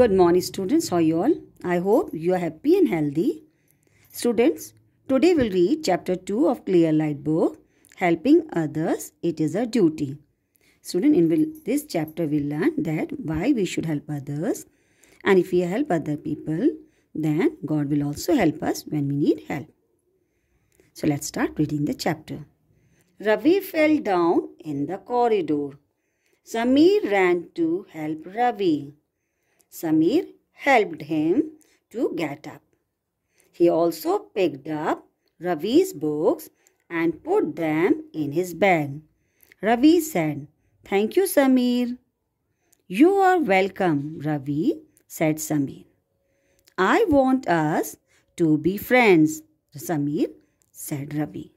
Good morning students, how are you all? I hope you are happy and healthy. Students, today we'll read chapter 2 of Clear Light book, Helping Others, It is a Duty. Student, in this chapter we we'll learn that why we should help others and if we help other people, then God will also help us when we need help. So let's start reading the chapter. Ravi fell down in the corridor. Samir ran to help Ravi. Samir helped him to get up. He also picked up Ravi's books and put them in his bag. Ravi said, Thank you, Samir. You are welcome, Ravi, said Samir. I want us to be friends, Samir, said Ravi.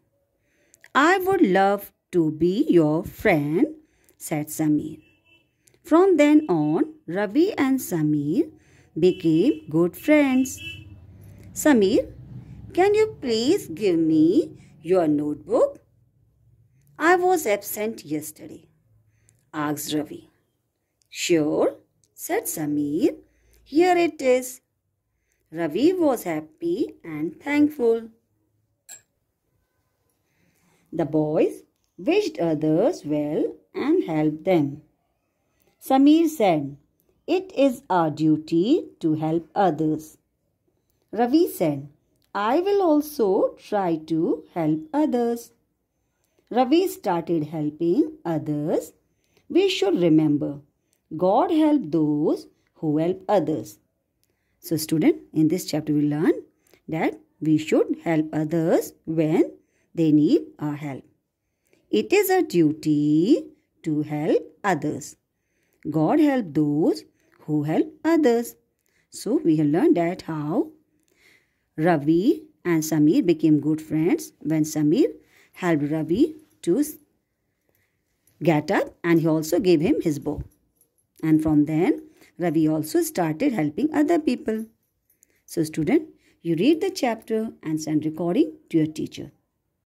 I would love to be your friend, said Samir. From then on, Ravi and Samir became good friends. Samir, can you please give me your notebook? I was absent yesterday, asked Ravi. Sure, said Samir. Here it is. Ravi was happy and thankful. The boys wished others well and helped them. Samir said, It is our duty to help others. Ravi said, I will also try to help others. Ravi started helping others. We should remember, God help those who help others. So student, in this chapter we learn that we should help others when they need our help. It is a duty to help others. God help those who help others. So we have learned that how Ravi and Samir became good friends when Samir helped Ravi to get up and he also gave him his bow. And from then, Ravi also started helping other people. So student, you read the chapter and send recording to your teacher.